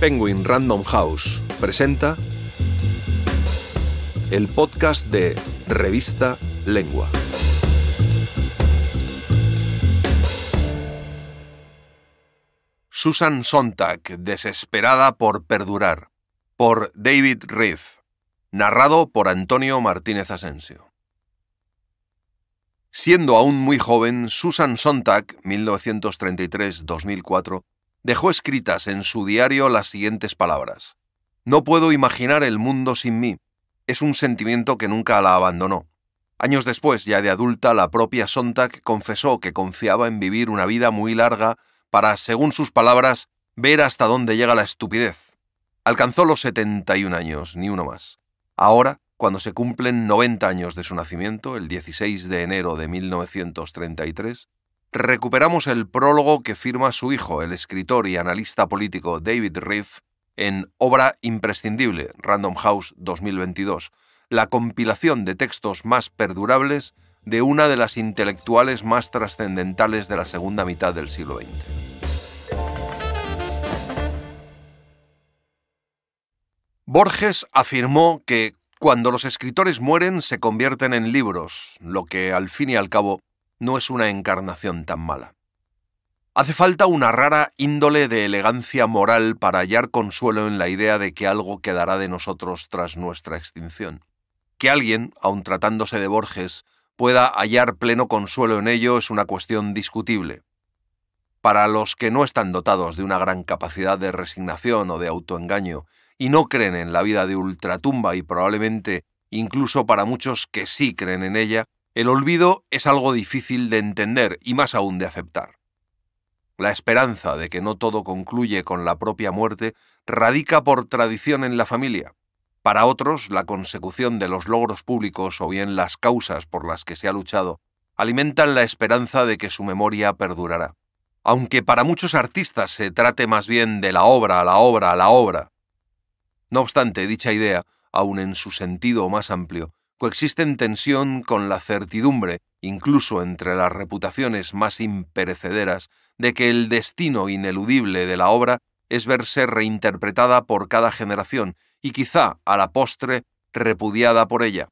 Penguin Random House presenta el podcast de Revista Lengua. Susan Sontag, desesperada por perdurar, por David Riff, narrado por Antonio Martínez Asensio. Siendo aún muy joven, Susan Sontag, 1933-2004, dejó escritas en su diario las siguientes palabras. No puedo imaginar el mundo sin mí. Es un sentimiento que nunca la abandonó. Años después, ya de adulta, la propia Sontag confesó que confiaba en vivir una vida muy larga para, según sus palabras, ver hasta dónde llega la estupidez. Alcanzó los 71 años, ni uno más. Ahora, cuando se cumplen 90 años de su nacimiento, el 16 de enero de 1933, recuperamos el prólogo que firma su hijo, el escritor y analista político David Riff, en Obra Imprescindible, Random House 2022, la compilación de textos más perdurables de una de las intelectuales más trascendentales de la segunda mitad del siglo XX. Borges afirmó que cuando los escritores mueren se convierten en libros, lo que al fin y al cabo no es una encarnación tan mala. Hace falta una rara índole de elegancia moral para hallar consuelo en la idea de que algo quedará de nosotros tras nuestra extinción. Que alguien, aun tratándose de Borges, pueda hallar pleno consuelo en ello es una cuestión discutible. Para los que no están dotados de una gran capacidad de resignación o de autoengaño y no creen en la vida de ultratumba y probablemente incluso para muchos que sí creen en ella, el olvido es algo difícil de entender y más aún de aceptar. La esperanza de que no todo concluye con la propia muerte radica por tradición en la familia. Para otros, la consecución de los logros públicos o bien las causas por las que se ha luchado alimentan la esperanza de que su memoria perdurará. Aunque para muchos artistas se trate más bien de la obra, a la obra, a la obra. No obstante, dicha idea, aun en su sentido más amplio, coexisten tensión con la certidumbre, incluso entre las reputaciones más imperecederas, de que el destino ineludible de la obra es verse reinterpretada por cada generación y quizá, a la postre, repudiada por ella,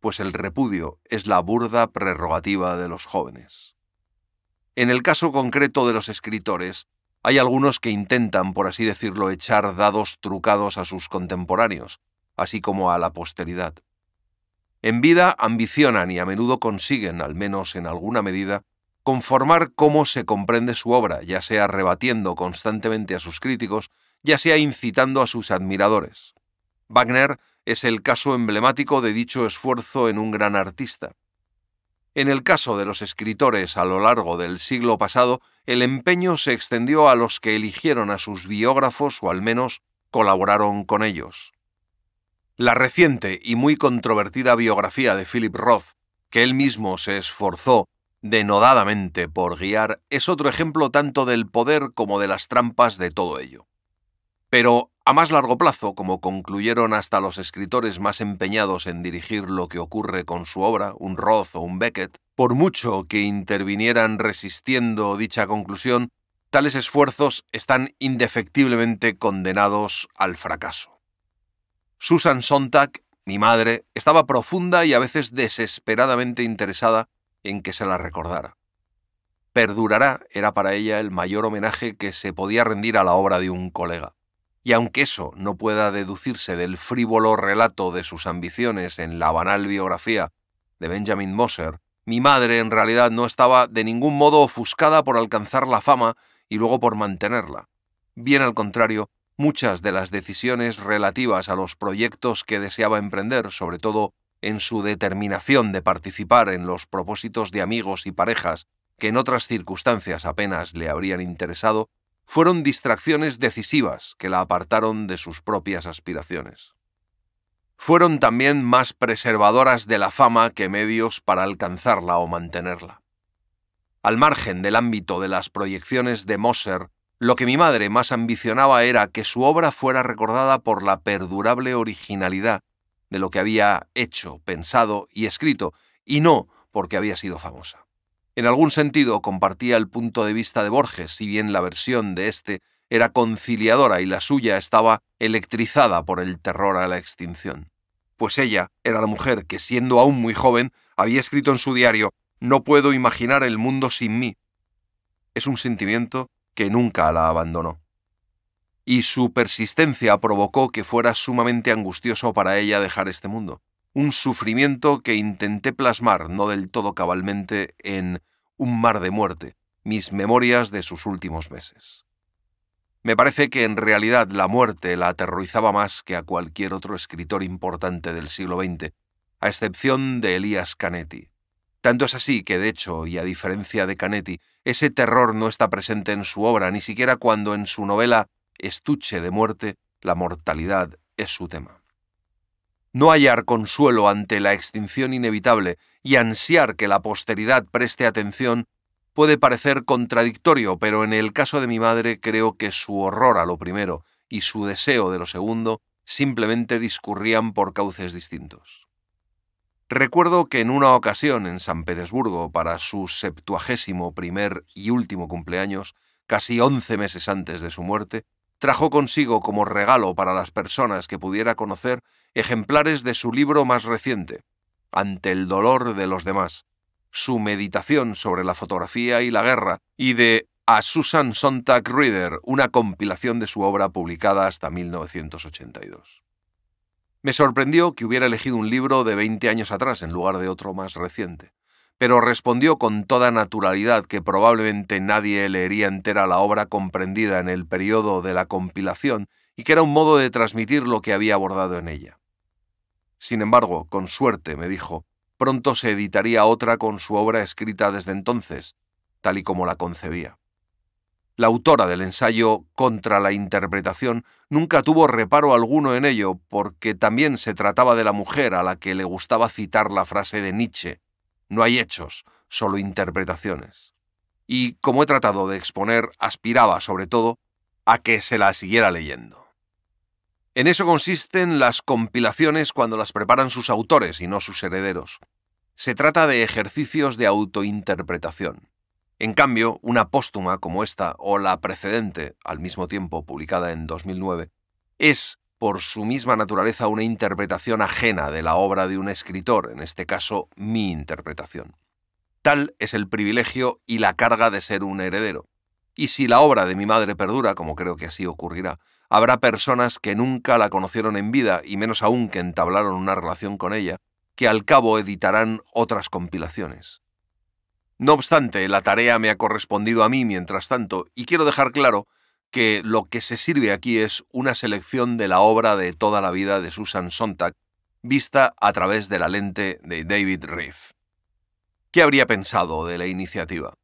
pues el repudio es la burda prerrogativa de los jóvenes. En el caso concreto de los escritores, hay algunos que intentan, por así decirlo, echar dados trucados a sus contemporáneos, así como a la posteridad. En vida ambicionan y a menudo consiguen, al menos en alguna medida, conformar cómo se comprende su obra, ya sea rebatiendo constantemente a sus críticos, ya sea incitando a sus admiradores. Wagner es el caso emblemático de dicho esfuerzo en un gran artista. En el caso de los escritores a lo largo del siglo pasado, el empeño se extendió a los que eligieron a sus biógrafos o al menos colaboraron con ellos. La reciente y muy controvertida biografía de Philip Roth, que él mismo se esforzó denodadamente por guiar, es otro ejemplo tanto del poder como de las trampas de todo ello. Pero a más largo plazo, como concluyeron hasta los escritores más empeñados en dirigir lo que ocurre con su obra, un Roth o un Beckett, por mucho que intervinieran resistiendo dicha conclusión, tales esfuerzos están indefectiblemente condenados al fracaso. Susan Sontag, mi madre, estaba profunda y a veces desesperadamente interesada en que se la recordara. Perdurará era para ella el mayor homenaje que se podía rendir a la obra de un colega. Y aunque eso no pueda deducirse del frívolo relato de sus ambiciones en la banal biografía de Benjamin Moser, mi madre en realidad no estaba de ningún modo ofuscada por alcanzar la fama y luego por mantenerla. Bien al contrario, muchas de las decisiones relativas a los proyectos que deseaba emprender, sobre todo en su determinación de participar en los propósitos de amigos y parejas que en otras circunstancias apenas le habrían interesado, fueron distracciones decisivas que la apartaron de sus propias aspiraciones. Fueron también más preservadoras de la fama que medios para alcanzarla o mantenerla. Al margen del ámbito de las proyecciones de Moser, lo que mi madre más ambicionaba era que su obra fuera recordada por la perdurable originalidad de lo que había hecho, pensado y escrito, y no porque había sido famosa. En algún sentido compartía el punto de vista de Borges, si bien la versión de este era conciliadora y la suya estaba electrizada por el terror a la extinción. Pues ella era la mujer que, siendo aún muy joven, había escrito en su diario No puedo imaginar el mundo sin mí. Es un sentimiento que nunca la abandonó. Y su persistencia provocó que fuera sumamente angustioso para ella dejar este mundo, un sufrimiento que intenté plasmar no del todo cabalmente en Un mar de muerte, mis memorias de sus últimos meses. Me parece que en realidad la muerte la aterrorizaba más que a cualquier otro escritor importante del siglo XX, a excepción de Elías Canetti. Tanto es así que, de hecho, y a diferencia de Canetti, ese terror no está presente en su obra, ni siquiera cuando en su novela Estuche de muerte, la mortalidad es su tema. No hallar consuelo ante la extinción inevitable y ansiar que la posteridad preste atención puede parecer contradictorio, pero en el caso de mi madre creo que su horror a lo primero y su deseo de lo segundo simplemente discurrían por cauces distintos. Recuerdo que en una ocasión en San Petersburgo, para su septuagésimo primer y último cumpleaños, casi once meses antes de su muerte, trajo consigo como regalo para las personas que pudiera conocer ejemplares de su libro más reciente, Ante el dolor de los demás, su meditación sobre la fotografía y la guerra, y de A Susan Sontag Reader, una compilación de su obra publicada hasta 1982. Me sorprendió que hubiera elegido un libro de 20 años atrás en lugar de otro más reciente, pero respondió con toda naturalidad que probablemente nadie leería entera la obra comprendida en el periodo de la compilación y que era un modo de transmitir lo que había abordado en ella. Sin embargo, con suerte, me dijo, pronto se editaría otra con su obra escrita desde entonces, tal y como la concebía. La autora del ensayo contra la interpretación nunca tuvo reparo alguno en ello, porque también se trataba de la mujer a la que le gustaba citar la frase de Nietzsche, no hay hechos, solo interpretaciones. Y, como he tratado de exponer, aspiraba, sobre todo, a que se la siguiera leyendo. En eso consisten las compilaciones cuando las preparan sus autores y no sus herederos. Se trata de ejercicios de autointerpretación. En cambio, una póstuma como esta o la precedente, al mismo tiempo publicada en 2009, es por su misma naturaleza una interpretación ajena de la obra de un escritor, en este caso mi interpretación. Tal es el privilegio y la carga de ser un heredero. Y si la obra de mi madre perdura, como creo que así ocurrirá, habrá personas que nunca la conocieron en vida y menos aún que entablaron una relación con ella, que al cabo editarán otras compilaciones. No obstante, la tarea me ha correspondido a mí mientras tanto, y quiero dejar claro que lo que se sirve aquí es una selección de la obra de toda la vida de Susan Sontag, vista a través de la lente de David Reeve. ¿Qué habría pensado de la iniciativa?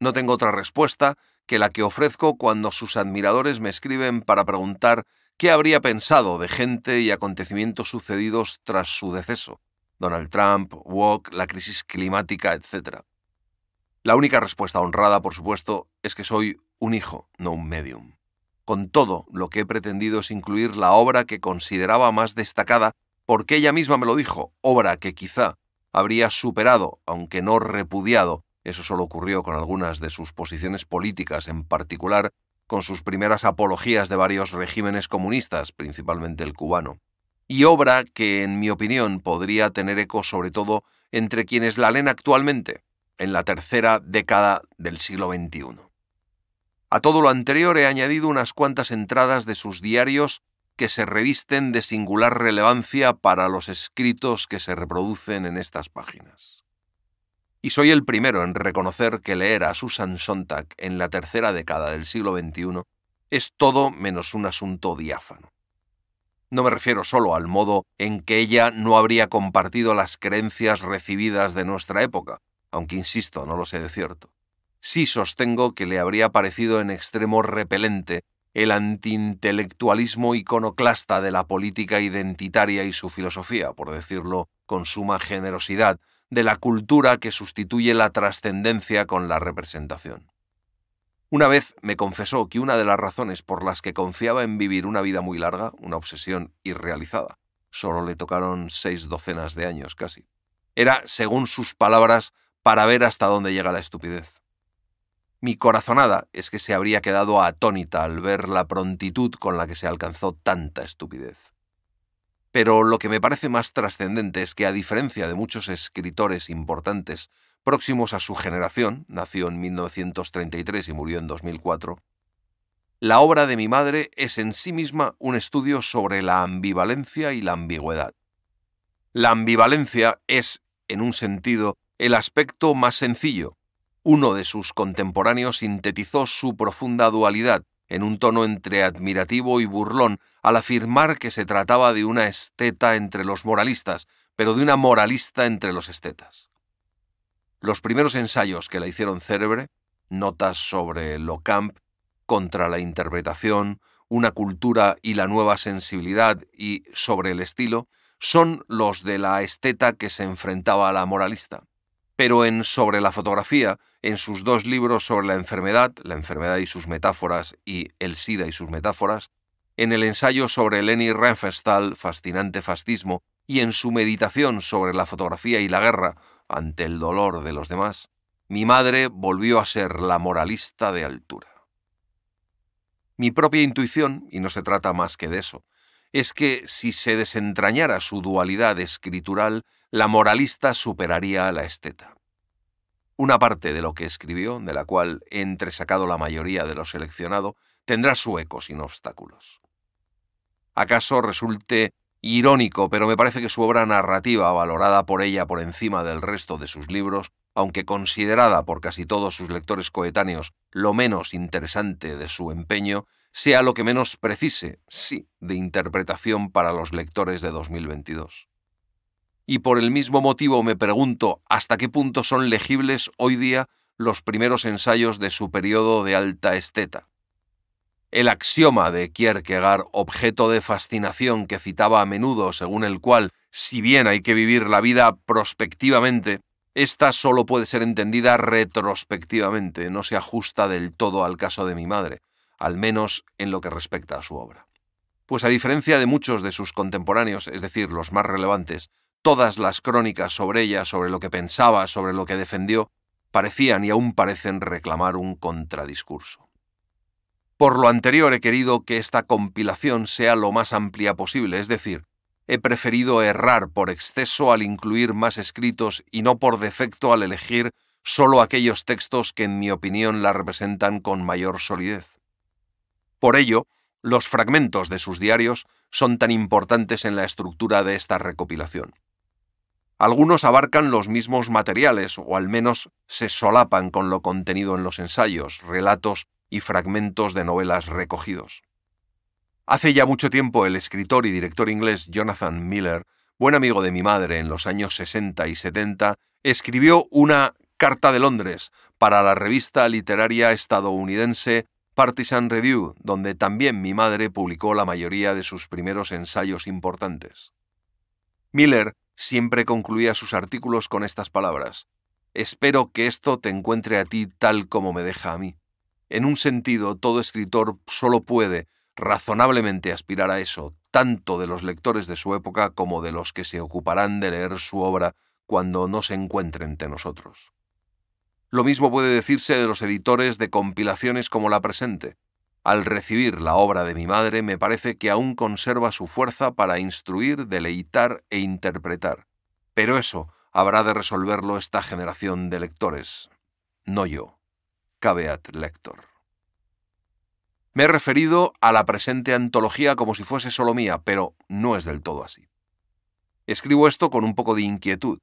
No tengo otra respuesta que la que ofrezco cuando sus admiradores me escriben para preguntar qué habría pensado de gente y acontecimientos sucedidos tras su deceso, Donald Trump, Walk, la crisis climática, etc. La única respuesta honrada, por supuesto, es que soy un hijo, no un medium. Con todo, lo que he pretendido es incluir la obra que consideraba más destacada, porque ella misma me lo dijo, obra que quizá habría superado, aunque no repudiado, eso solo ocurrió con algunas de sus posiciones políticas, en particular con sus primeras apologías de varios regímenes comunistas, principalmente el cubano. Y obra que, en mi opinión, podría tener eco sobre todo entre quienes la leen actualmente, en la tercera década del siglo XXI. A todo lo anterior he añadido unas cuantas entradas de sus diarios que se revisten de singular relevancia para los escritos que se reproducen en estas páginas. Y soy el primero en reconocer que leer a Susan Sontag en la tercera década del siglo XXI es todo menos un asunto diáfano. No me refiero solo al modo en que ella no habría compartido las creencias recibidas de nuestra época, aunque insisto, no lo sé de cierto. Sí sostengo que le habría parecido en extremo repelente el antiintelectualismo iconoclasta de la política identitaria y su filosofía, por decirlo con suma generosidad, de la cultura que sustituye la trascendencia con la representación. Una vez me confesó que una de las razones por las que confiaba en vivir una vida muy larga, una obsesión irrealizada, solo le tocaron seis docenas de años casi, era, según sus palabras, para ver hasta dónde llega la estupidez. Mi corazonada es que se habría quedado atónita al ver la prontitud con la que se alcanzó tanta estupidez. Pero lo que me parece más trascendente es que, a diferencia de muchos escritores importantes próximos a su generación, nació en 1933 y murió en 2004, la obra de mi madre es en sí misma un estudio sobre la ambivalencia y la ambigüedad. La ambivalencia es, en un sentido, el aspecto más sencillo. Uno de sus contemporáneos sintetizó su profunda dualidad en un tono entre admirativo y burlón al afirmar que se trataba de una esteta entre los moralistas, pero de una moralista entre los estetas. Los primeros ensayos que la hicieron célebre, notas sobre Locamp, contra la interpretación, una cultura y la nueva sensibilidad y sobre el estilo, son los de la esteta que se enfrentaba a la moralista pero en Sobre la fotografía, en sus dos libros sobre la enfermedad, la enfermedad y sus metáforas, y el SIDA y sus metáforas, en el ensayo sobre Leni Renfestal, Fascinante Fascismo, y en su meditación sobre la fotografía y la guerra, ante el dolor de los demás, mi madre volvió a ser la moralista de altura. Mi propia intuición, y no se trata más que de eso, es que si se desentrañara su dualidad escritural, la moralista superaría a la esteta. Una parte de lo que escribió, de la cual he entresacado la mayoría de lo seleccionado, tendrá su eco sin obstáculos. Acaso resulte irónico, pero me parece que su obra narrativa, valorada por ella por encima del resto de sus libros, aunque considerada por casi todos sus lectores coetáneos lo menos interesante de su empeño, sea lo que menos precise, sí, de interpretación para los lectores de 2022. Y por el mismo motivo me pregunto hasta qué punto son legibles hoy día los primeros ensayos de su periodo de alta esteta. El axioma de Kierkegaard, objeto de fascinación que citaba a menudo, según el cual, si bien hay que vivir la vida prospectivamente, esta solo puede ser entendida retrospectivamente, no se ajusta del todo al caso de mi madre, al menos en lo que respecta a su obra. Pues a diferencia de muchos de sus contemporáneos, es decir, los más relevantes, todas las crónicas sobre ella, sobre lo que pensaba, sobre lo que defendió, parecían y aún parecen reclamar un contradiscurso. Por lo anterior he querido que esta compilación sea lo más amplia posible, es decir, he preferido errar por exceso al incluir más escritos y no por defecto al elegir solo aquellos textos que en mi opinión la representan con mayor solidez. Por ello, los fragmentos de sus diarios son tan importantes en la estructura de esta recopilación. Algunos abarcan los mismos materiales o al menos se solapan con lo contenido en los ensayos, relatos y fragmentos de novelas recogidos. Hace ya mucho tiempo el escritor y director inglés Jonathan Miller, buen amigo de mi madre en los años 60 y 70, escribió una Carta de Londres para la revista literaria estadounidense Partisan Review, donde también mi madre publicó la mayoría de sus primeros ensayos importantes. Miller siempre concluía sus artículos con estas palabras. Espero que esto te encuentre a ti tal como me deja a mí. En un sentido, todo escritor solo puede, razonablemente, aspirar a eso, tanto de los lectores de su época como de los que se ocuparán de leer su obra cuando no se encuentre entre nosotros. Lo mismo puede decirse de los editores de compilaciones como la presente. Al recibir la obra de mi madre me parece que aún conserva su fuerza para instruir, deleitar e interpretar. Pero eso habrá de resolverlo esta generación de lectores, no yo. Caveat lector. Me he referido a la presente antología como si fuese solo mía, pero no es del todo así. Escribo esto con un poco de inquietud,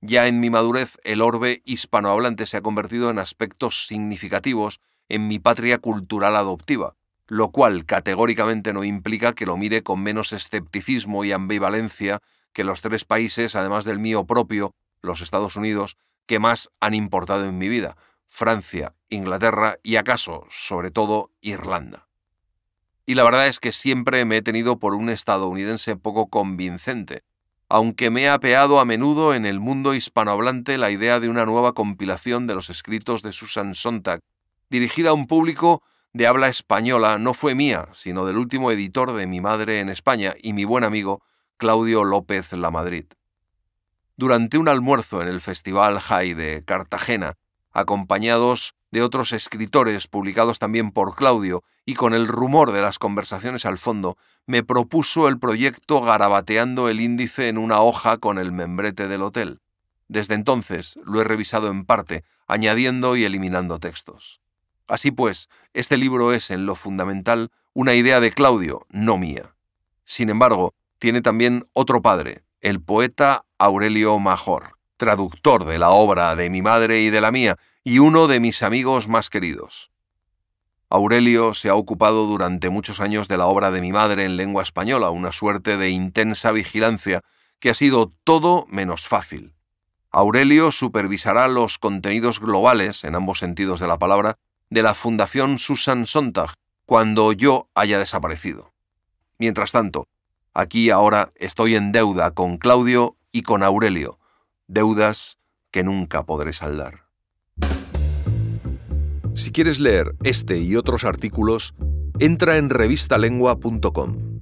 ya en mi madurez, el orbe hispanohablante se ha convertido en aspectos significativos en mi patria cultural adoptiva, lo cual categóricamente no implica que lo mire con menos escepticismo y ambivalencia que los tres países, además del mío propio, los Estados Unidos, que más han importado en mi vida, Francia, Inglaterra y acaso, sobre todo, Irlanda. Y la verdad es que siempre me he tenido por un estadounidense poco convincente, aunque me he apeado a menudo en el mundo hispanohablante la idea de una nueva compilación de los escritos de Susan Sontag, dirigida a un público de habla española, no fue mía, sino del último editor de mi madre en España y mi buen amigo Claudio López Lamadrid. Durante un almuerzo en el Festival High de Cartagena, acompañados de otros escritores publicados también por Claudio, y con el rumor de las conversaciones al fondo, me propuso el proyecto garabateando el índice en una hoja con el membrete del hotel. Desde entonces lo he revisado en parte, añadiendo y eliminando textos. Así pues, este libro es, en lo fundamental, una idea de Claudio, no mía. Sin embargo, tiene también otro padre, el poeta Aurelio Major traductor de la obra de mi madre y de la mía, y uno de mis amigos más queridos. Aurelio se ha ocupado durante muchos años de la obra de mi madre en lengua española, una suerte de intensa vigilancia que ha sido todo menos fácil. Aurelio supervisará los contenidos globales, en ambos sentidos de la palabra, de la Fundación Susan Sontag cuando yo haya desaparecido. Mientras tanto, aquí ahora estoy en deuda con Claudio y con Aurelio, deudas que nunca podré saldar. Si quieres leer este y otros artículos, entra en revistalengua.com.